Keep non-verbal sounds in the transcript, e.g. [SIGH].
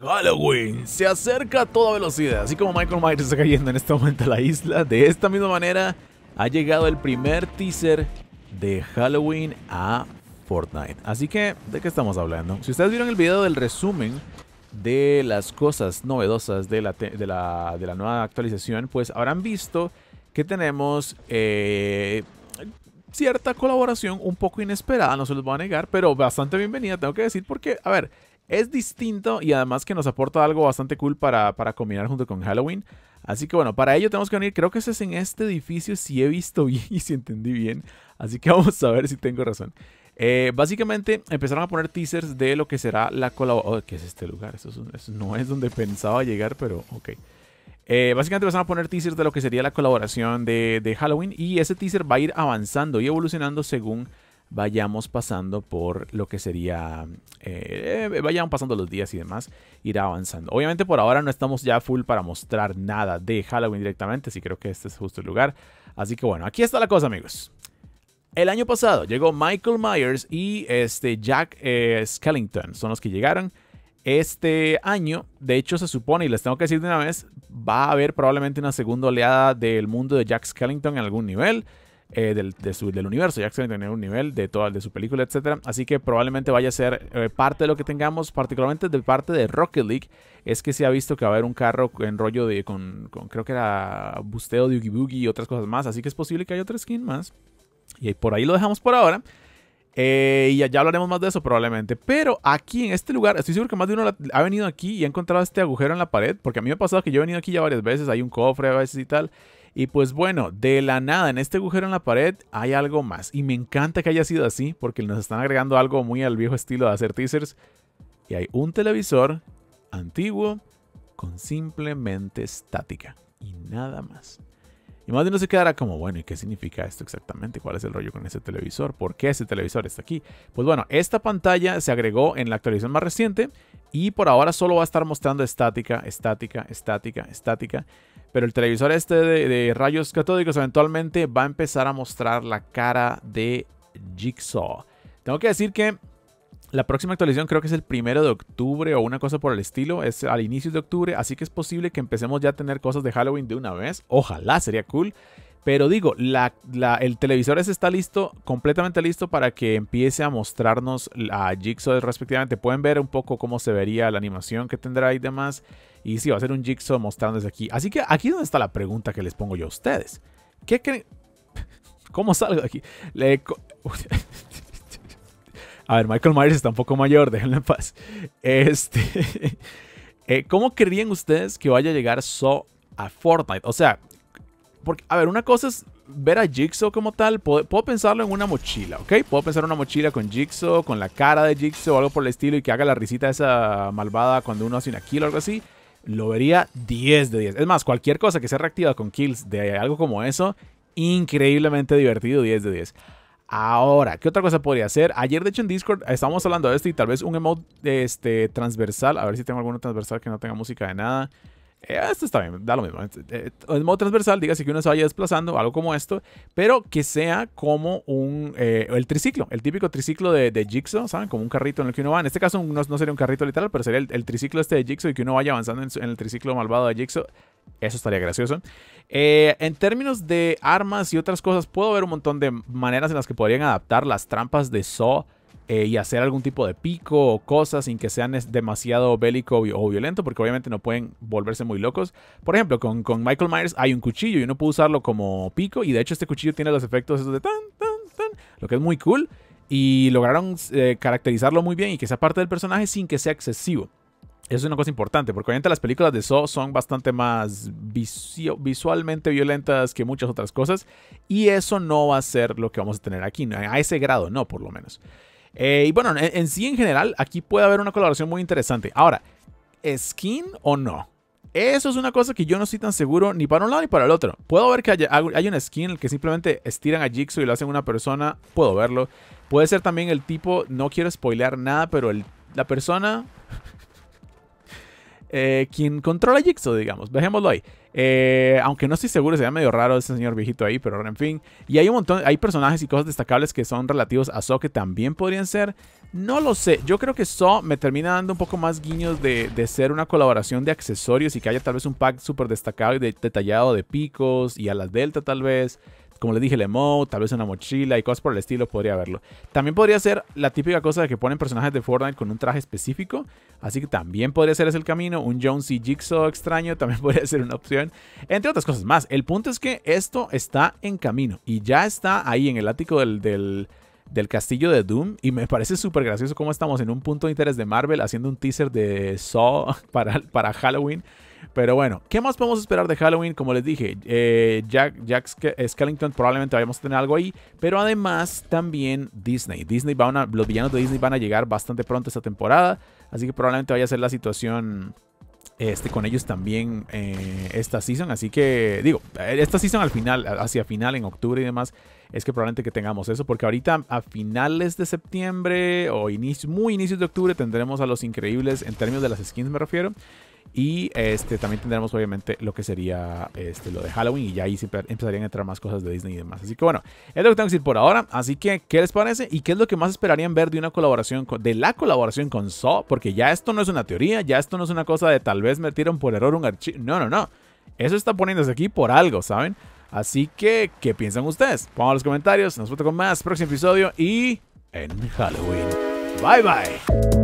Halloween se acerca a toda velocidad, así como Michael Myers está cayendo en este momento a la isla, de esta misma manera ha llegado el primer teaser de Halloween a Fortnite. Así que, ¿de qué estamos hablando? Si ustedes vieron el video del resumen de las cosas novedosas de la, nueva actualización, pues habrán visto que tenemos eh, cierta colaboración un poco inesperada, no se los voy a negar, pero bastante bienvenida, tengo que decir, porque, a ver, es distinto y además que nos aporta algo bastante cool para, combinar junto con Halloween. Así que bueno, para ello tenemos que venir, creo que ese es en este edificio, si he visto [LAUGHS] bien y si entendí bien. Así que vamos a ver si tengo razón. Eh, básicamente empezaron a poner teasers de lo que será la colaboración. Oh, ¿Qué es este lugar? Eso, no es donde pensaba llegar, pero ok. Eh, básicamente empezaron a poner teasers de lo que sería la colaboración de, de Halloween y ese teaser va a ir avanzando y evolucionando según vayamos pasando por lo que sería, eh, vayamos pasando los días y demás, ir avanzando. Obviamente por ahora no estamos ya full para mostrar nada de Halloween directamente, si creo que este es justo el lugar. Así que bueno, aquí está la cosa amigos. El año pasado llegó Michael Myers y este Jack eh, Skellington, son los que llegaron. Este año, de hecho, se supone, y les tengo que decir de una vez, va a haber probablemente una segunda oleada del mundo de Jack Skellington en algún nivel. Eh, del, de del universo. Ya que tener un nivel de todas de su película, etc. Así que probablemente vaya a ser eh, parte de lo que tengamos, particularmente de parte de Rocket League. Es que se ha visto que va a haber un carro en rollo de. con, creo que era busteo de Oogie Boogie y otras cosas más. Así que es posible que haya otra skin más. Y por ahí lo dejamos por ahora. Eh, y ya hablaremos más de eso probablemente. Pero aquí en este lugar, estoy seguro que más de uno ha venido aquí y ha encontrado este agujero en la pared. Porque a mí me ha pasado que yo he venido aquí ya varias veces. Hay un cofre a veces y tal. Y pues bueno, de la nada, en este agujero en la pared hay algo más. Y me encanta que haya sido así, porque nos están agregando algo muy al viejo estilo de hacer teasers. Y hay un televisor antiguo con simplemente estática. Y nada más. Y más de no se quedará como, bueno, ¿y qué significa esto exactamente? ¿Cuál es el rollo con ese televisor? ¿Por qué ese televisor está aquí? Pues bueno, esta pantalla se agregó en la actualización más reciente y por ahora solo va a estar mostrando estática, estática, estática, estática. Pero el televisor este de, de rayos catódicos eventualmente va a empezar a mostrar la cara de Jigsaw. Tengo que decir que la próxima actualización creo que es el primero de octubre o una cosa por el estilo, es al inicio de octubre, así que es posible que empecemos ya a tener cosas de Halloween de una vez. Ojalá, sería cool. Pero digo, la, el televisor ese está listo, completamente listo para que empiece a mostrarnos a Jigsaw respectivamente. Pueden ver un poco cómo se vería la animación que tendrá y demás. Y sí, va a ser un Jigsaw mostrándose aquí. Así que aquí es donde está la pregunta que les pongo yo a ustedes. ¿Qué creen? [LAUGHS] ¿Cómo salgo de aquí? Le... [LAUGHS] A ver, Michael Myers está un poco mayor, [LAUGHS] déjenlo en paz. Este. [LAUGHS] Eh, ¿Cómo querían ustedes que vaya a llegar So a Fortnite? O sea, a ver, una cosa es ver a Jigsaw como tal. Puedo, pensarlo en una mochila, ¿ok? Puedo pensar una mochila con Jigsaw, con la cara de Jigsaw o algo por el estilo y que haga la risita esa malvada cuando uno hace una kill o algo así lo vería 10 de 10. Es más, cualquier cosa que sea reactiva con kills de algo como eso, increíblemente divertido 10 de 10. Ahora, ¿qué otra cosa podría hacer? Ayer, de hecho, en Discord estábamos hablando de esto y tal vez un emote este, transversal. A ver si tengo alguno transversal que no tenga música de nada. Eh, esto está bien, da lo mismo. Eh, eh, en modo transversal, dígase que uno se vaya desplazando, algo como esto, pero que sea como un, el triciclo, el típico triciclo de, de, Jigsaw, ¿saben? Como un carrito en el que uno va. En este caso no, sería un carrito literal, pero sería el, triciclo este de Jigsaw y que uno vaya avanzando en, el triciclo malvado de Jigsaw. Eso estaría gracioso. en términos de armas y otras cosas, puedo ver un montón de maneras en las que podrían adaptar las trampas de Saw eh, y hacer algún tipo de pico o cosas sin que sean demasiado bélico o violento, porque obviamente no pueden volverse muy locos. Por ejemplo, con, Michael Myers hay un cuchillo y uno puede usarlo como pico, y de hecho este cuchillo tiene los efectos de tan, tan, tan, lo que es muy cool, y lograron eh, caracterizarlo muy bien y que sea parte del personaje sin que sea excesivo. Eso es una cosa importante, porque obviamente las películas de Saw son bastante más visualmente violentas que muchas otras cosas, y eso no va a ser lo que vamos a tener aquí, a ese grado no, por lo menos. Eh, y bueno, en, sí en general, aquí puede haber una colaboración muy interesante. Ahora, ¿skin o no? Eso es una cosa que yo no estoy tan seguro ni para un lado ni para el otro. Puedo ver que hay un skin que simplemente estiran a Jigsaw y lo hacen una persona. Puedo verlo. Puede ser también el tipo, no quiero spoilear nada, pero el, la persona eh, quien controla Jigsaw, digamos, dejémoslo ahí. Eh, aunque no estoy seguro, se ve medio raro ese señor viejito ahí, pero en fin. Y hay un montón, hay personajes y cosas destacables que son relativos a So que también podrían ser. No lo sé, yo creo que So me termina dando un poco más guiños de, ser una colaboración de accesorios y que haya tal vez un pack súper destacado y detallado de picos y a las delta tal vez como les dije, el emote, tal vez una mochila y cosas por el estilo, podría verlo. También podría ser la típica cosa de que ponen personajes de Fortnite con un traje específico, así que también podría ser ese el camino. Un Jones y Jigsaw extraño [LAUGHS] también podría ser una opción, entre otras cosas más. El punto es que esto está en camino y ya está ahí en el ático del, del castillo de Doom. Y me parece súper gracioso cómo estamos en un punto de interés de Marvel haciendo un teaser de Saw [LAUGHS] para, para Halloween. Pero bueno, ¿qué más podemos esperar de Halloween? Como les dije, eh, Jack, Jack Skellington probablemente vayamos a tener algo ahí. Pero además también Disney. Disney a, los villanos de Disney van a llegar bastante pronto esta temporada. Así que probablemente vaya a ser la situación este, con ellos también eh, esta season. Así que digo, eh, esta season al final, hacia final, en octubre y demás, es que probablemente que tengamos eso. Porque ahorita a finales de septiembre o inicio, muy inicios de octubre tendremos a los increíbles en términos de las skins me refiero. Y este, también tendremos obviamente lo que sería este, lo de Halloween y ya ahí empezarían a entrar más cosas de Disney y demás. Así que bueno, es lo que tengo que decir por ahora. Así que, ¿qué les parece? ¿Y qué es lo que más esperarían ver de una colaboración, de la colaboración con Saw? Porque ya esto no es una teoría, ya esto no es una cosa de tal vez metieron por error un archivo. No, no, no. Eso está poniéndose aquí por algo, ¿saben? Así que, ¿qué piensan ustedes? Pongan los comentarios, nos vemos con más próximo episodio y en Halloween. Bye bye.